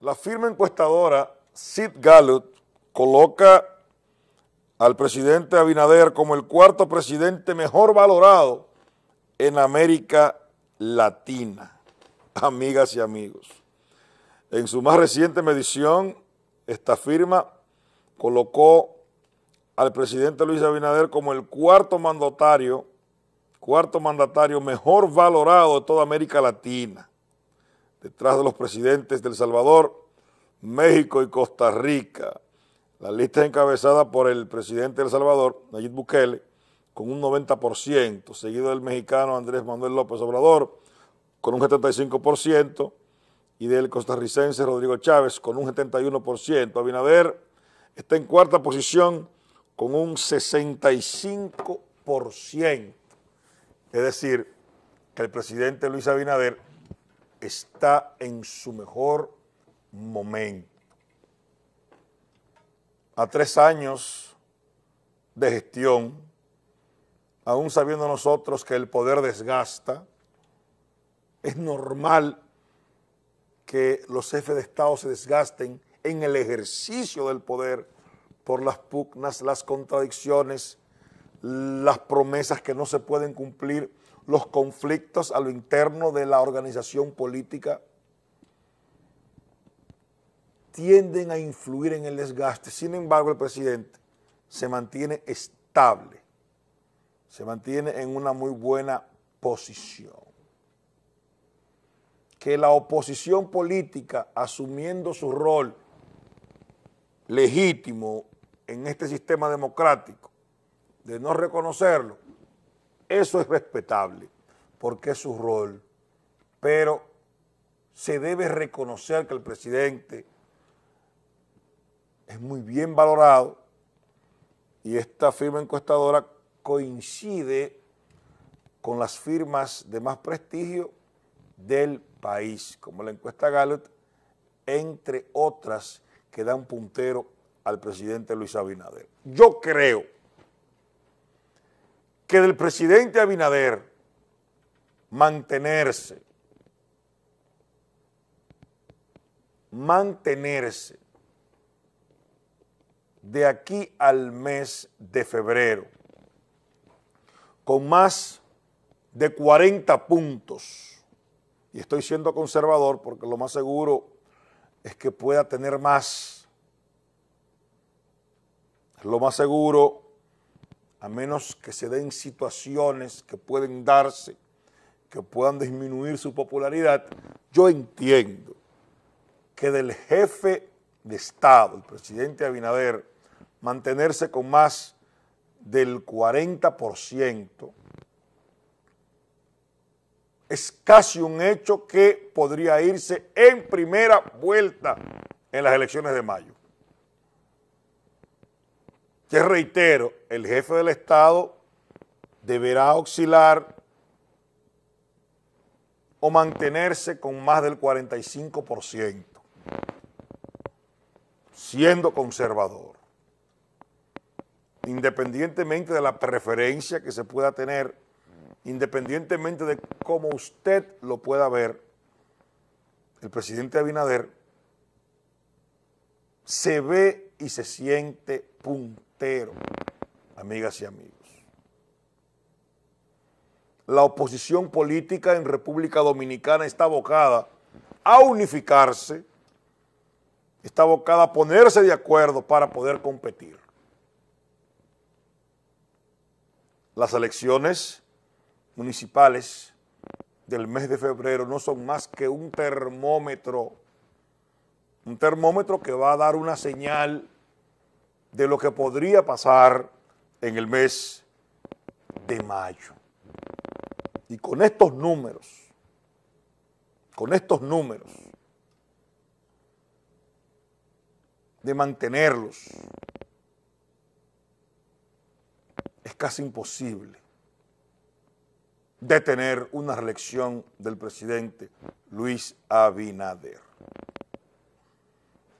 La firma encuestadora Sid Gallup coloca al presidente Abinader como el cuarto presidente mejor valorado en América Latina, amigas y amigos. En su más reciente medición, esta firma colocó al presidente Luis Abinader como el cuarto mandatario, cuarto mandatario mejor valorado de toda América Latina detrás de los presidentes de El Salvador, México y Costa Rica. La lista es encabezada por el presidente de El Salvador, Nayib Bukele, con un 90%, seguido del mexicano Andrés Manuel López Obrador, con un 75%, y del costarricense Rodrigo Chávez, con un 71%. Abinader está en cuarta posición con un 65%. Es decir, que el presidente Luis Abinader está en su mejor momento. A tres años de gestión, aún sabiendo nosotros que el poder desgasta, es normal que los jefes de Estado se desgasten en el ejercicio del poder por las pugnas, las contradicciones, las promesas que no se pueden cumplir, los conflictos a lo interno de la organización política tienden a influir en el desgaste. Sin embargo, el presidente se mantiene estable, se mantiene en una muy buena posición. Que la oposición política, asumiendo su rol legítimo en este sistema democrático, de no reconocerlo, eso es respetable, porque es su rol, pero se debe reconocer que el presidente es muy bien valorado y esta firma encuestadora coincide con las firmas de más prestigio del país, como la encuesta Gallup, entre otras que dan puntero al presidente Luis Abinader. Yo creo que del presidente Abinader mantenerse, mantenerse de aquí al mes de febrero con más de 40 puntos, y estoy siendo conservador porque lo más seguro es que pueda tener más, lo más seguro a menos que se den situaciones que pueden darse, que puedan disminuir su popularidad, yo entiendo que del jefe de Estado, el presidente Abinader, mantenerse con más del 40%, es casi un hecho que podría irse en primera vuelta en las elecciones de mayo que reitero, el jefe del Estado deberá auxiliar o mantenerse con más del 45%, siendo conservador, independientemente de la preferencia que se pueda tener, independientemente de cómo usted lo pueda ver, el presidente Abinader se ve y se siente puntero, amigas y amigos. La oposición política en República Dominicana está abocada a unificarse, está abocada a ponerse de acuerdo para poder competir. Las elecciones municipales del mes de febrero no son más que un termómetro un termómetro que va a dar una señal de lo que podría pasar en el mes de mayo. Y con estos números, con estos números, de mantenerlos, es casi imposible detener una reelección del presidente Luis Abinader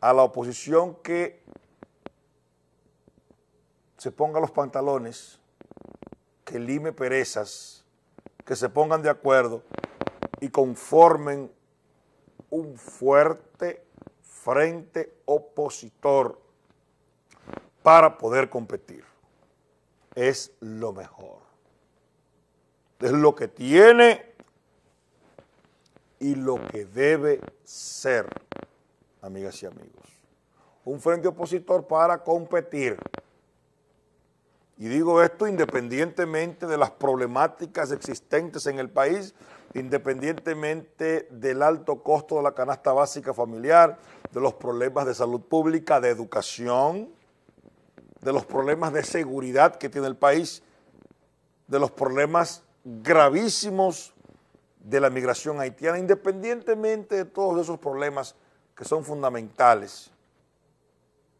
a la oposición que se ponga los pantalones, que lime perezas, que se pongan de acuerdo y conformen un fuerte frente opositor para poder competir. Es lo mejor. Es lo que tiene y lo que debe ser amigas y amigos. Un frente opositor para competir. Y digo esto independientemente de las problemáticas existentes en el país, independientemente del alto costo de la canasta básica familiar, de los problemas de salud pública, de educación, de los problemas de seguridad que tiene el país, de los problemas gravísimos de la migración haitiana, independientemente de todos esos problemas, que son fundamentales,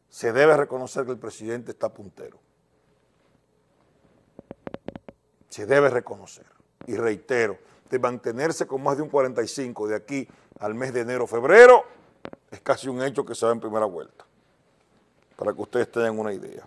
se debe reconocer que el presidente está puntero. Se debe reconocer. Y reitero, de mantenerse con más de un 45 de aquí al mes de enero, febrero, es casi un hecho que se va en primera vuelta. Para que ustedes tengan una idea.